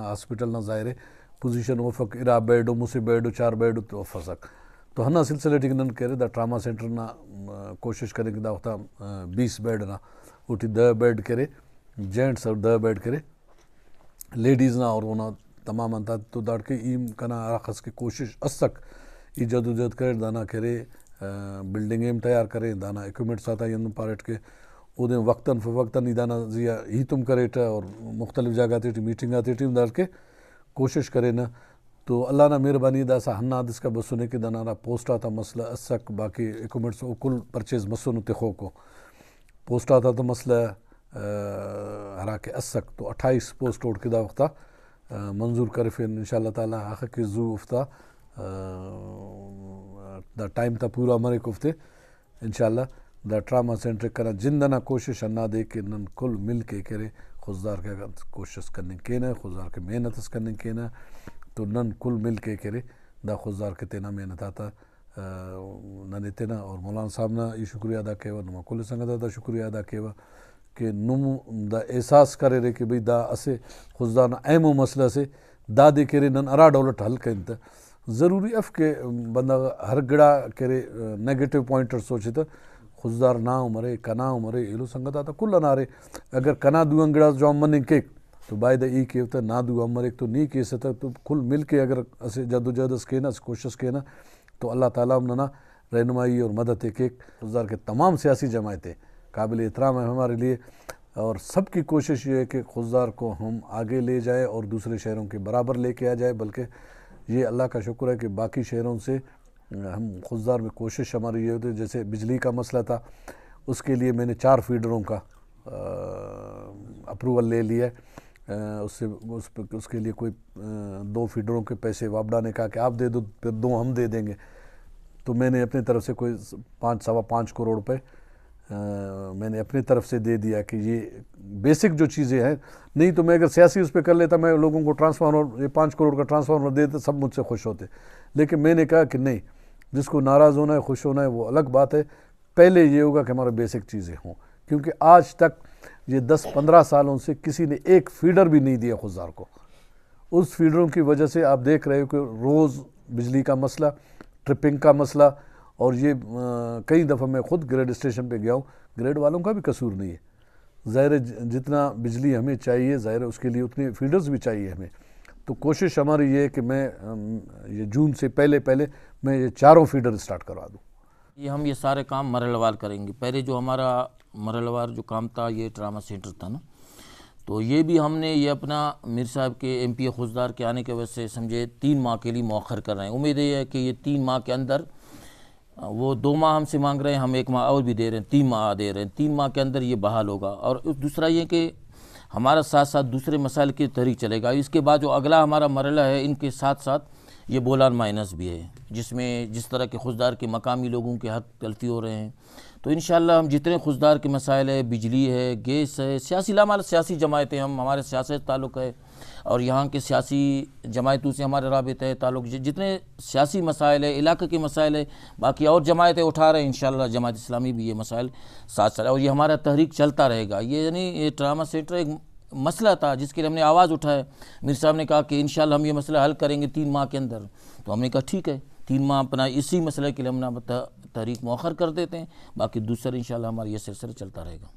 hospital ना ज़ाहिर है पोजीशन वफ़क इरा बेडो मुसे बेडो चार बेडो तो फसक तो हना सिलसिले ठीक ट्रामा सेंटर ना कोशिश करें कि दा बीस बेड ना उठी दह बेड करे जेंट्स और दह बेड करे लेडीज़ ना और वो तमाम अंत तो दाड़के के ईम कना रखस की कोशिश असक ई जदोजहद करे दाना करे में तैयार करें दाना इक्विपमेंट्स आता यन पारेट के उदे वक्तन फ़वक्तन ईदाना जिया ही तुम करे टा और मुख्तलिफ़ जगह थे टी मीटिंग आते टी दाल के कोशिश करे ना तो अल्लाह ना मेहरबानी दा सा हन्ना का बसुने के दाना रा पोस्टा था मसला असक बाकी इक्विपमेंट्स वो कुल परचेज मसुन खो को पोस्टा था तो मसला हरा के असक तो अट्ठाईस पोस्ट ओड के दा वक्ता मंजूर करे फिर इन ताला आखिर के जू उफ्ता द टाइम था पूरा हमारे कुफ्ते इनशाला द ट्रामा सेंटर ಸೆಂಟ್ರಿಕ್ಕನ जिंदना कोशिश अन्ना दे के इन्हनि कुल मिल के करे कोशिश करने के ना केन के मेहनत करने के ना तो नन कुल मिल के करे दा खुशदार के तेना मेहनत आता नन तेना और मौलाना साहब ना ये शुक्रिया अदा कयव नुमा कुल संगत अदा शुक्रिया अदा कयव कि नुम द एहसास करे रे कि भाई दा असे खुददार ना अहम मसला से दा दे करे नन अरा डॉलर हल कनि ज़रूरी अफ के बंदा हर गड़ा करे नेगेटिव पॉइंटर सोचे तो खुजदार ना उमरे कना उमरे एलो संगत आता कुल रे अगर कना अंगड़ा जो अमन के तो बाय द ई तो ना दू अमर एक तो नी के से तो कुल मिल के अगर असे जदोजहद के ना कोशिश के ना तो अल्लाह ताला ना रहनुमाई और मदद एक एक खुजदार के तमाम सियासी जमायतें काबिल एहतराम है हमारे लिए और सबकी कोशिश ये है कि खुजदार को हम आगे ले जाए और दूसरे शहरों के बराबर लेके आ जाए बल्कि ये अल्लाह का शुक्र है कि बाकी शहरों से हम खुददार में कोशिश हमारी ये होती जैसे बिजली का मसला था उसके लिए मैंने चार फीडरों का अप्रूवल ले लिया उससे उस पर उसके लिए कोई आ, दो फीडरों के पैसे वापडा ने कहा कि आप दे दो फिर दो हम दे देंगे तो मैंने अपनी तरफ से कोई पाँच सवा पाँच करोड़ रुपये मैंने अपनी तरफ से दे दिया कि ये बेसिक जो चीज़ें हैं नहीं तो मैं अगर सियासी उस पर कर लेता मैं लोगों को ट्रांसफार्मर ये पाँच करोड़ का ट्रांसफार्मर देते सब मुझसे खुश होते लेकिन मैंने कहा कि नहीं जिसको नाराज़ होना है खुश होना है वो अलग बात है पहले ये होगा कि हमारे बेसिक चीज़ें हों क्योंकि आज तक ये दस पंद्रह सालों से किसी ने एक फीडर भी नहीं दिया खुजार को उस फीडरों की वजह से आप देख रहे हो कि रोज़ बिजली का मसला ट्रिपिंग का मसला और ये आ, कई दफ़ा मैं ख़ुद ग्रेड स्टेशन पे गया हूँ ग्रेड वालों का भी कसूर नहीं है ज़ाहिर जितना बिजली हमें चाहिए ज़ाहिर उसके लिए उतने फीडर्स भी चाहिए हमें तो कोशिश हमारी ये है कि मैं ये जून से पहले पहले मैं ये चारों फीडर स्टार्ट करवा दूँ ये हम ये सारे काम मरलवार करेंगे पहले जो हमारा मरलवार जो काम था ये ट्रामा सेंटर था ना तो ये भी हमने ये अपना मीर साहब के एम पी खुशदार के आने की वजह से समझे तीन माह के लिए मौखर कर रहे हैं उम्मीद ये है कि ये तीन माह के अंदर वो दो माह हमसे मांग रहे हैं हम एक माह और भी दे रहे हैं तीन माह दे रहे हैं तीन माह के अंदर ये बहाल होगा और दूसरा ये कि हमारा साथ साथ दूसरे मसाइल की तहरीक चलेगा इसके बाद जो अगला हमारा मरला है इनके साथ साथ ये बोलान माइनस भी है जिसमें जिस तरह के खुशदार के मकामी लोगों के हक गलती हो रहे हैं तो इन हम जितने खुशदार के मसाइल है बिजली है गैस है सियासी लामा सियासी जमातें हम हमारे सियासत ताल्लुक़ है और यहाँ के सियासी जमायतों से हमारे रबित है ताल्लुक जितने सियासी मसाइल है इलाके के मसाइल है बाकी और जमायतें उठा रहे हैं इन जमात इस्लामी भी ये मसाइल साथ चला और ये हमारा तहरीक चलता रहेगा ये यानी ये ट्रामा सेंटर एक मसला था जिसके लिए हमने आवाज़ उठाया मीर साहब ने कहा कि इन हम ये मसला हल करेंगे तीन माह के अंदर तो हमने कहा ठीक है तीन माह अपना इसी मसले के लिए हम तहरीक मौखर कर देते हैं बाकी दूसरा इन हमारा ये सिलसिला चलता रहेगा